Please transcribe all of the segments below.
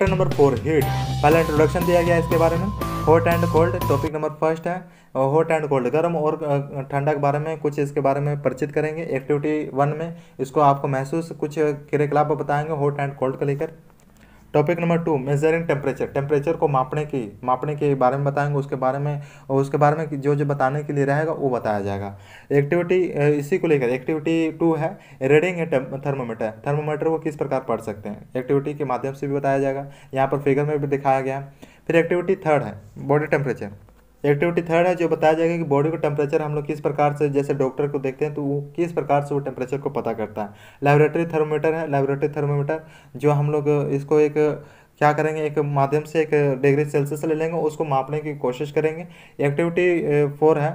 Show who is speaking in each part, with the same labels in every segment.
Speaker 1: chapter number four heat पहला introduction दिया गया इसके बारे में hot and cold topic number first है हॉट एंड कोल्ड गर्म और ठंडा के बारे में कुछ इसके बारे में परिचित करेंगे एक्टिविटी वन में इसको आपको महसूस कुछ क्रियाकलाप बताएंगे हॉट एंड कोल्ड को लेकर topic number two measuring temperature temperature को मापने की मापने के बारे में बताएंगे उसके बारे में और उसके बारे में जो जो बताने के लिए रहेगा वो बताया जाएगा एक्टिविटी इसी को लेकर एक्टिविटी टू है रीडिंग है थर्मोमीटर थर्मोमीटर को किस प्रकार पढ़ सकते हैं एक्टिविटी के माध्यम से भी बताया जाएगा यहाँ पर फिगर में भी दिखाया गया है फिर एक्टिविटी थर्ड है बॉडी टेम्परेचर एक्टिविटी थर्ड है जो बताया जाएगा कि बॉडी का टेम्परेचर हम लोग किस प्रकार से जैसे डॉक्टर को देखते हैं तो वो किस प्रकार से वो टेम्परेचर को पता करता है लेबोरेटरी थर्मोमीटर है लेबोरेटरी थर्मोमीटर जो हम लोग इसको एक क्या करेंगे एक माध्यम से एक डिग्री सेल्सियस ले लेंगे उसको मापने की कोशिश करेंगे एक्टिविटी फोर है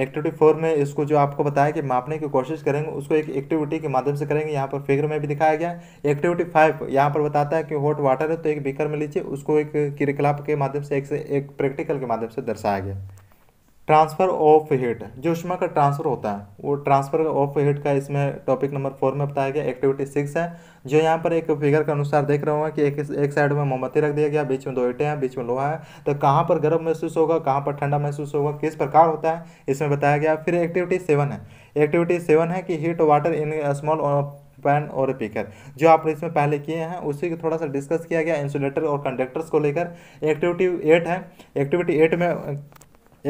Speaker 1: एक्टिविटी फोर में इसको जो आपको बताया कि मापने की कोशिश करेंगे उसको एक एक्टिविटी के माध्यम से करेंगे यहाँ पर फिगर में भी दिखाया गया एक्टिविटी फाइव यहाँ पर बताता है कि हॉट वाटर है तो एक बीकर में लीजिए उसको एक क्रिकलाप के माध्यम से एक से एक प्रैक्टिकल के माध्यम से दर्शाया गया ट्रांसफ़र ऑफ हीट जो उष्मा का ट्रांसफ़र होता है वो ट्रांसफ़र ऑफ हीट का इसमें टॉपिक नंबर फोर में बताया गया एक्टिविटी सिक्स है जो यहाँ पर एक फिगर के अनुसार देख रहे होंगे कि एक एक साइड में मोमबत्ती रख दिया गया बीच में दो ईटे हैं बीच में लोहा है तो कहाँ पर गर्म महसूस होगा कहाँ पर ठंडा महसूस होगा किस प्रकार होता है इसमें बताया गया फिर एक्टिविटी सेवन है एक्टिविटी सेवन है कि heat water in small pan और पीकर जो आप इसमें पहले किए हैं उसी को थोड़ा सा डिस्कस किया गया इंसुलेटर और कंडक्टर्स को लेकर एक्टिविटी एट है एक्टिविटी एट में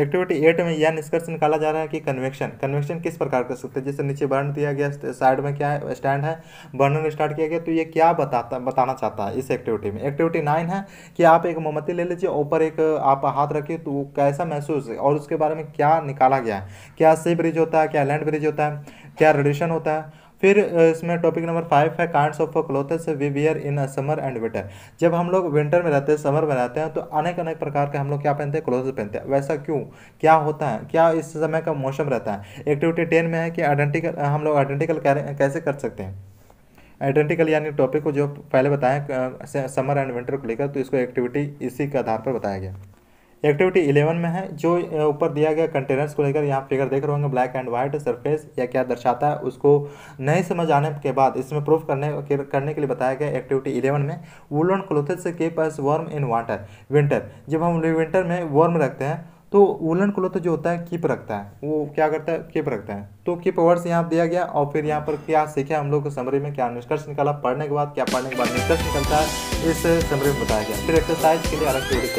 Speaker 1: एक्टिविटी एट में यह निष्कर्ष निकाला जा रहा है कि कन्वेक्शन कन्वेक्शन किस प्रकार कर सकते हैं जैसे नीचे बर्न दिया गया साइड में क्या है स्टैंड है बर्नर स्टार्ट किया गया तो ये क्या बताता बताना चाहता है इस एक्टिविटी में एक्टिविटी नाइन है कि आप एक मोमबत्ती ले लीजिए ऊपर एक आप हाथ रखिए तो वो कैसा महसूस और उसके बारे में क्या निकाला गया है क्या सी ब्रिज होता है क्या लैंड ब्रिज होता है क्या रेडिएशन होता है फिर इसमें टॉपिक नंबर फाइव है kinds of clothes we wear in summer and winter जब हम लोग विंटर में रहते हैं समर में रहते हैं तो अनेक अनेक प्रकार के हम लोग क्या पहनते हैं क्लोथ पहनते हैं वैसा क्यों क्या होता है क्या इस समय का मौसम रहता है एक्टिविटी टेन में है कि आइडेंटिकल हम लोग आइडेंटिकल कैसे कर सकते हैं आइडेंटिकल यानी टॉपिक को जो पहले बताया समर एंड विंटर को लेकर तो इसको एक्टिविटी इसी के आधार पर बताया गया एक्टिविटी इलेवन में है जो ऊपर दिया गया कंटेनर्स को लेकर यहाँ फिगर देख रहे होंगे ब्लैक एंड व्हाइट सरफेस या क्या दर्शाता है उसको नहीं समझ आने के बाद इसमें प्रूफ करने करने के लिए बताया गया एक्टिविटी इलेवन में वुलन क्लोथेस के पास वर्म इन वाटर विंटर जब हम विंटर में वर्म रखते हैं तो वुलन क्लोथ जो होता है कीप रखता है वो क्या करता है कीप रखता है तो कीप वर्ड्स यहाँ दिया गया और फिर यहाँ पर क्या सीखे हम लोग को समरी में क्या निष्कर्ष निकाला पढ़ने के बाद क्या पढ़ने के बाद निष्कर्ष निकलता है इस समरी में बताया गया फिर एक्सरसाइज के लिए अलग